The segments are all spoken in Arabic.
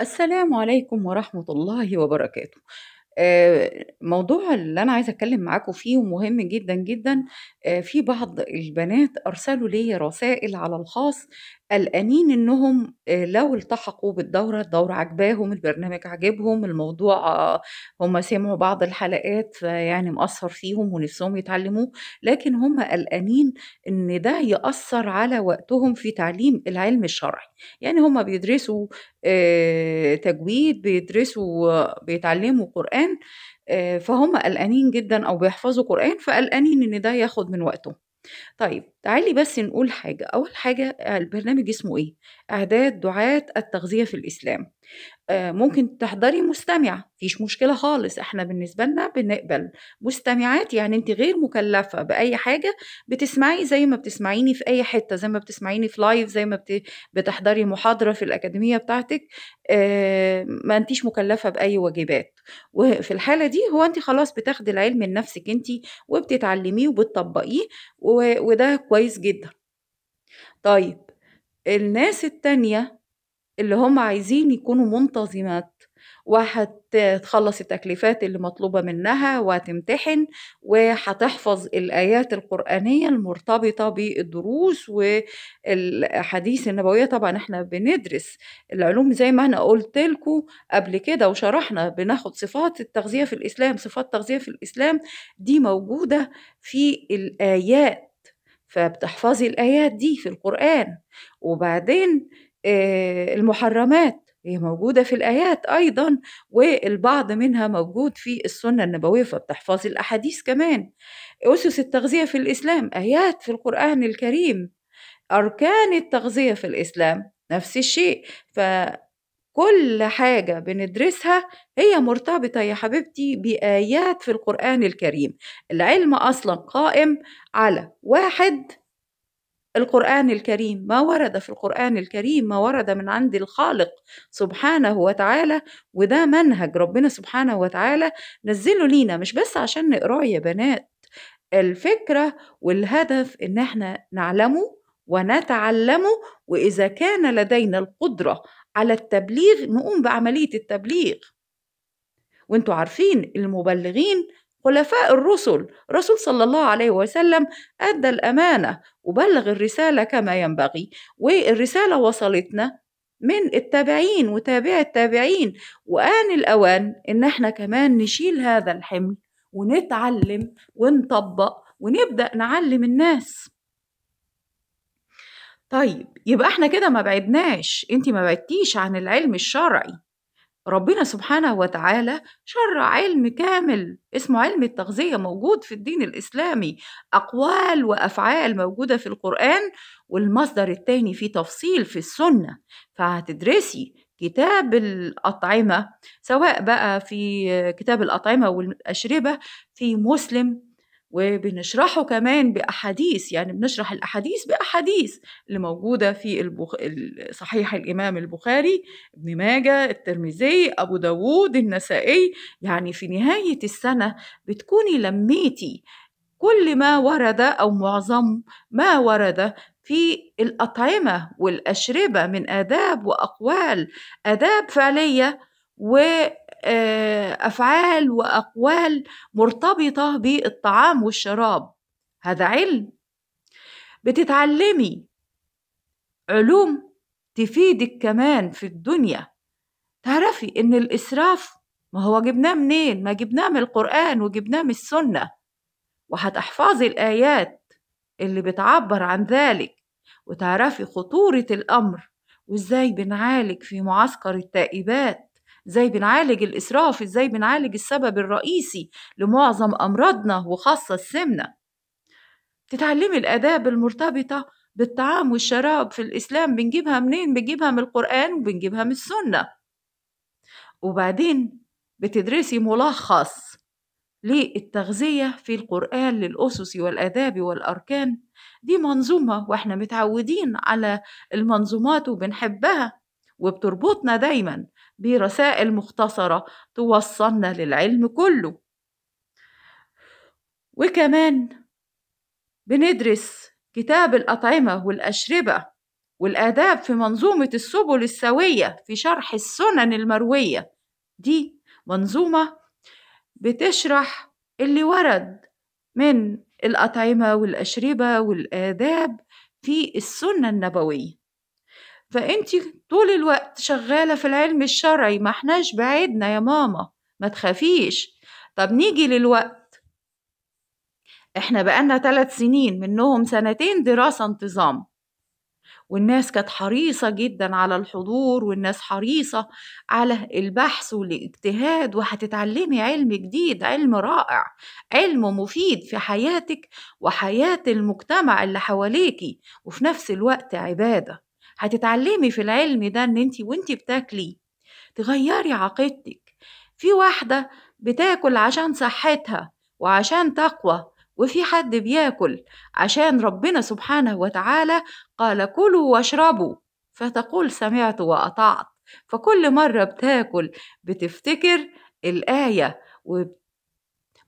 السلام عليكم ورحمة الله وبركاته آه، موضوع اللي أنا عايزة أتكلم معاكم فيه ومهم جدا جدا آه، في بعض البنات أرسلوا لي رسائل على الخاص قلقانين انهم آه، لو التحقوا بالدوره الدوره عجباهم البرنامج عجبهم الموضوع آه، هم سمعوا بعض الحلقات فيعني مأثر فيهم ونفسهم يتعلموه لكن هم قلقانين ان ده يأثر على وقتهم في تعليم العلم الشرعي يعني هم بيدرسوا آه، تجويد بيدرسوا بيتعلموا قرآن فهم قلقانين جدا او بيحفظوا قرآن فقلقانين ان ده ياخد من وقتهم طيب تعالي بس نقول حاجة أول حاجة آه، البرنامج اسمه إيه؟ إعداد دعاة التغذية في الإسلام آه، ممكن تحضري مستمع مفيش مشكلة خالص احنا بالنسبة لنا بنقبل مستمعات يعني انت غير مكلفة بأي حاجة بتسمعي زي ما بتسمعيني في أي حتة زي ما بتسمعيني في لايف زي ما بتحضري محاضرة في الأكاديمية بتاعتك آه، ما انتيش مكلفة بأي واجبات وفي الحالة دي هو انت خلاص بتاخدي العلم لنفسك انت وبتتعلميه وبتطبقيه و... وده كويس جدا طيب الناس التانية اللي هم عايزين يكونوا منتظمات وهتخلص التكليفات اللي مطلوبة منها وهتمتحن وهتحفظ الآيات القرآنية المرتبطة بالدروس والحديث النبوية طبعا احنا بندرس العلوم زي ما انا قلت لكم قبل كده وشرحنا بناخد صفات التغذية في الإسلام صفات التغذية في الإسلام دي موجودة في الآيات فبتحفظي الآيات دي في القرآن وبعدين آه، المحرمات هي موجودة في الآيات أيضا والبعض منها موجود في السنة النبوية فبتحفظ الأحاديث كمان أسس التغذية في الإسلام آيات في القرآن الكريم أركان التغذية في الإسلام نفس الشيء ف كل حاجة بندرسها هي مرتبطة يا حبيبتي بآيات في القرآن الكريم العلم أصلا قائم على واحد القرآن الكريم ما ورد في القرآن الكريم ما ورد من عند الخالق سبحانه وتعالى وده منهج ربنا سبحانه وتعالى نزله لينا مش بس عشان نقراه يا بنات الفكرة والهدف إن احنا نعلمه ونتعلمه وإذا كان لدينا القدرة على التبليغ نقوم بعملية التبليغ وانتوا عارفين المبلغين خلفاء الرسل رسول صلى الله عليه وسلم أدى الأمانة وبلغ الرسالة كما ينبغي والرسالة وصلتنا من التابعين وتابع التابعين وآن الأوان إن احنا كمان نشيل هذا الحمل ونتعلم ونطبق ونبدأ نعلم الناس طيب يبقى احنا كده ما بعدناش انت ما بعدتيش عن العلم الشرعي ربنا سبحانه وتعالى شرع علم كامل اسمه علم التغذية موجود في الدين الإسلامي أقوال وأفعال موجودة في القرآن والمصدر الثاني فيه تفصيل في السنة فهتدرسي كتاب الأطعمة سواء بقى في كتاب الأطعمة والأشربة في مسلم وبنشرحه كمان بأحاديث يعني بنشرح الأحاديث بأحاديث اللي موجودة في البخ... صحيح الإمام البخاري ابن ماجة الترمذي أبو داوود النسائي يعني في نهاية السنة بتكوني لميتي كل ما ورد أو معظم ما ورد في الأطعمة والأشربة من آداب وأقوال آداب فعلية و آه، أفعال وأقوال مرتبطة بالطعام والشراب هذا علم بتتعلمي علوم تفيدك كمان في الدنيا تعرفي إن الإسراف ما هو جبناه منين ما جبناه من القرآن وجبناه من السنة وهتحفظي الآيات اللي بتعبر عن ذلك وتعرفي خطورة الأمر وإزاي بنعالج في معسكر التائبات ازاي بنعالج الإسراف ازاي بنعالج السبب الرئيسي لمعظم أمراضنا وخاصة السمنة تتعلمي الآداب المرتبطة بالطعام والشراب في الإسلام بنجيبها منين بنجيبها من القرآن وبنجيبها من السنة وبعدين بتدرسي ملخص للتغذية في القرآن للأسس والآداب والأركان دي منظومة وإحنا متعودين على المنظومات وبنحبها وبتربطنا دايما برسائل مختصرة توصلنا للعلم كله وكمان بندرس كتاب الأطعمة والأشربة والآداب في منظومة السبل السوية في شرح السنن المروية دي منظومة بتشرح اللي ورد من الأطعمة والأشربة والآداب في السنة النبوية فانت طول الوقت شغاله في العلم الشرعي ما احناش بعيدنا يا ماما ما تخافيش طب نيجي للوقت احنا بقالنا ثلاث سنين منهم سنتين دراسه انتظام والناس كانت حريصة جدا على الحضور والناس حريصة على البحث والاجتهاد وهتتعلمي علم جديد علم رائع علم مفيد في حياتك وحياة المجتمع اللي حواليكي وفي نفس الوقت عبادة هتتعلمي في العلم ده ان انت وانت بتاكلي تغيري عقيدتك في واحدة بتاكل عشان صحتها وعشان تقوى وفي حد بياكل عشان ربنا سبحانه وتعالى قال كلوا واشربوا فتقول سمعت وأطعت فكل مرة بتاكل بتفتكر الآية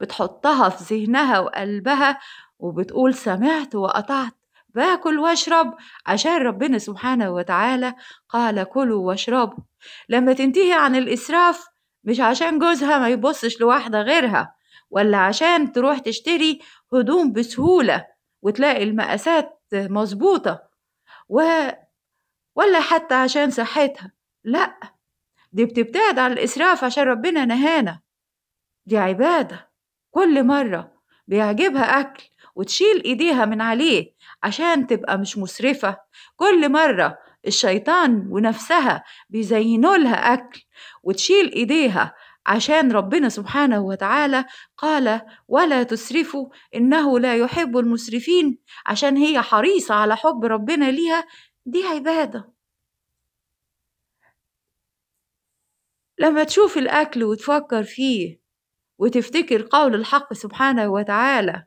وبتحطها في ذهنها وقلبها وبتقول سمعت وأطعت باكل واشرب عشان ربنا سبحانه وتعالى قال كلوا واشربوا لما تنتهي عن الإسراف مش عشان جوزها ما يبصش لواحدة غيرها ولا عشان تروح تشتري هدوم بسهولة وتلاقي المقاسات مظبوطة و... ولا حتى عشان صحتها لأ دي بتبتعد عن الإسراف عشان ربنا نهانا دي عبادة كل مرة بيعجبها أكل وتشيل إيديها من عليه عشان تبقى مش مسرفة كل مرة الشيطان ونفسها بيزينوا لها أكل وتشيل إيديها عشان ربنا سبحانه وتعالى قال ولا تسرفوا إنه لا يحب المسرفين عشان هي حريصة على حب ربنا ليها دي عبادة لما تشوف الأكل وتفكر فيه وتفتكر قول الحق سبحانه وتعالى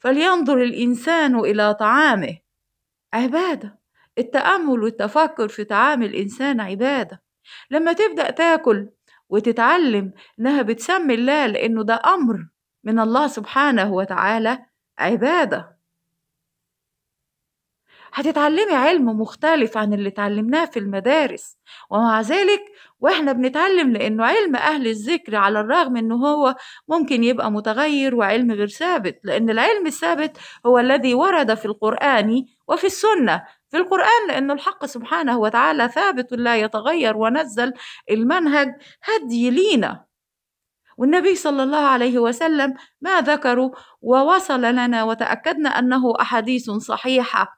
فلينظر الإنسان إلى طعامه عبادة التأمل والتفكر في طعام الإنسان عبادة لما تبدأ تاكل وتتعلم إنها بتسمي الله لأنه ده أمر من الله سبحانه وتعالى عباده هتتعلمي علم مختلف عن اللي اتعلمناه في المدارس ومع ذلك واحنا بنتعلم لانه علم اهل الذكر على الرغم ان هو ممكن يبقى متغير وعلم غير ثابت لان العلم الثابت هو الذي ورد في القران وفي السنه في القرآن لانه الحق سبحانه وتعالى ثابت لا يتغير ونزل المنهج هدي لينا والنبي صلى الله عليه وسلم ما ذكره ووصل لنا وتأكدنا أنه أحاديث صحيحة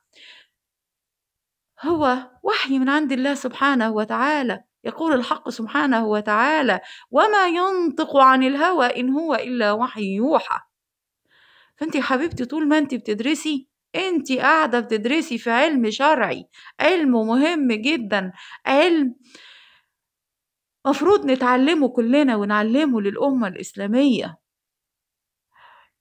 هو وحي من عند الله سبحانه وتعالى يقول الحق سبحانه وتعالى وما ينطق عن الهوى إن هو إلا وحي يوحى فأنت حبيبتي طول ما أنت بتدرسي أنت قاعدة بتدرسي في علم شرعي علم مهم جدا علم مفروض نتعلمه كلنا ونعلمه للأمة الإسلامية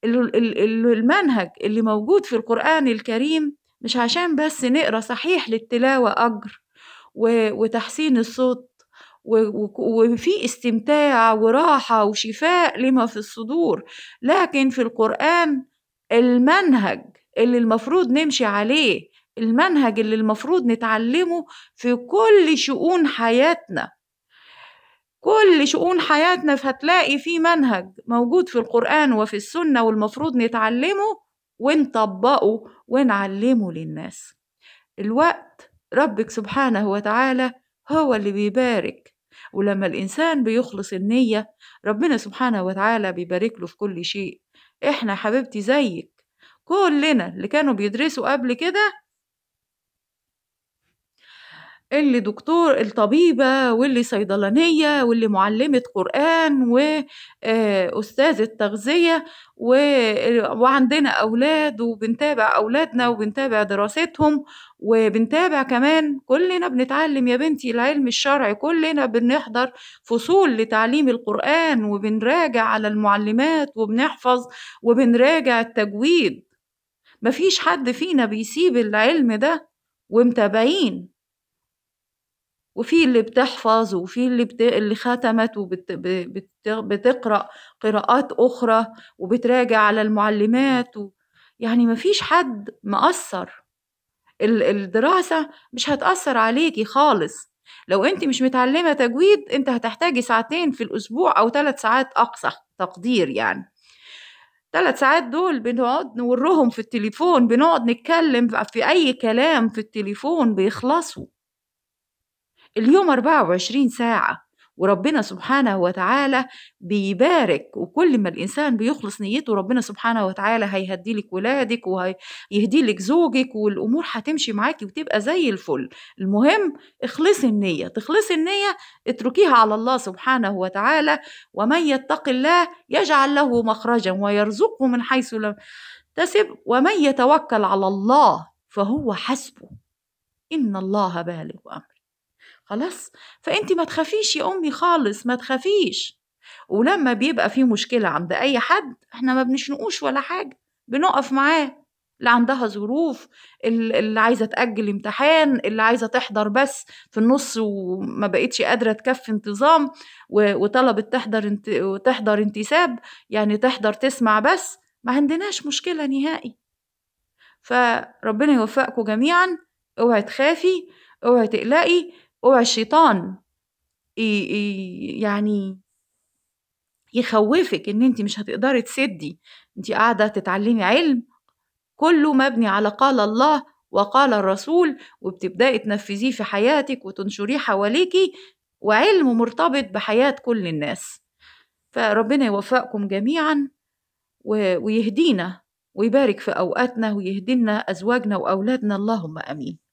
المنهج اللي موجود في القرآن الكريم مش عشان بس نقرا صحيح للتلاوة أجر وتحسين الصوت وفي استمتاع وراحة وشفاء لما في الصدور لكن في القرآن المنهج اللي المفروض نمشي عليه المنهج اللي المفروض نتعلمه في كل شؤون حياتنا كل شؤون حياتنا فهتلاقي في منهج موجود في القرآن وفي السنة والمفروض نتعلمه ونطبقه ونعلمه للناس الوقت ربك سبحانه وتعالى هو اللي بيبارك ولما الإنسان بيخلص النية ربنا سبحانه وتعالى بيبارك له في كل شيء إحنا حبيبتي زيك كلنا اللي كانوا بيدرسوا قبل كده اللي دكتور الطبيبة واللي صيدلانية واللي معلمة قرآن وأستاذة آه، تغذية وعندنا أولاد وبنتابع أولادنا وبنتابع دراستهم وبنتابع كمان كلنا بنتعلم يا بنتي العلم الشرعي كلنا بنحضر فصول لتعليم القرآن وبنراجع على المعلمات وبنحفظ وبنراجع التجويد مفيش حد فينا بيسيب العلم ده ومتابعين وفي اللي بتحفظ وفي اللي بت... اللي ختمت وبتقرا وبت... بت... قراءات اخرى وبتراجع على المعلمات و... يعني مفيش حد مأثر الدراسة مش هتأثر عليكي خالص لو انت مش متعلمة تجويد انت هتحتاجي ساعتين في الأسبوع أو ثلاث ساعات أقصى تقدير يعني ثلاث ساعات دول بنقعد نورهم في التليفون بنقعد نتكلم في أي كلام في التليفون بيخلصوا اليوم 24 ساعة وربنا سبحانه وتعالى بيبارك وكل ما الإنسان بيخلص نيته ربنا سبحانه وتعالى هيهدي لك ولادك وهيهدي لك زوجك والأمور هتمشي معاكي وتبقى زي الفل المهم اخلصي النية تخلصي النية اتركيها على الله سبحانه وتعالى ومن يتق الله يجعل له مخرجا ويرزقه من حيث لم تسب ومن يتوكل على الله فهو حسبه إن الله بالغ أمره خلاص فانت ما تخافيش يا امي خالص ما تخافيش ولما بيبقى في مشكلة عند أي حد احنا ما بنشنقوش ولا حاجة بنقف معاه اللي عندها ظروف اللي عايزه تاجل امتحان اللي عايزه تحضر بس في النص وما بقتش قادره تكفي انتظام وطلبت تحضر انت... تحضر انتساب يعني تحضر تسمع بس ما عندناش مشكله نهائي فربنا يوفقكم جميعا اوعي تخافي اوعي تقلقي اوعى الشيطان يعني يخوفك ان انت مش هتقدري تسدي انت قاعده تتعلمي علم كله مبني على قال الله وقال الرسول وبتبداي تنفذيه في حياتك وتنشريه حواليكي وعلم مرتبط بحياه كل الناس فربنا يوفقكم جميعا ويهدينا ويبارك في اوقاتنا ويهدينا ازواجنا واولادنا اللهم امين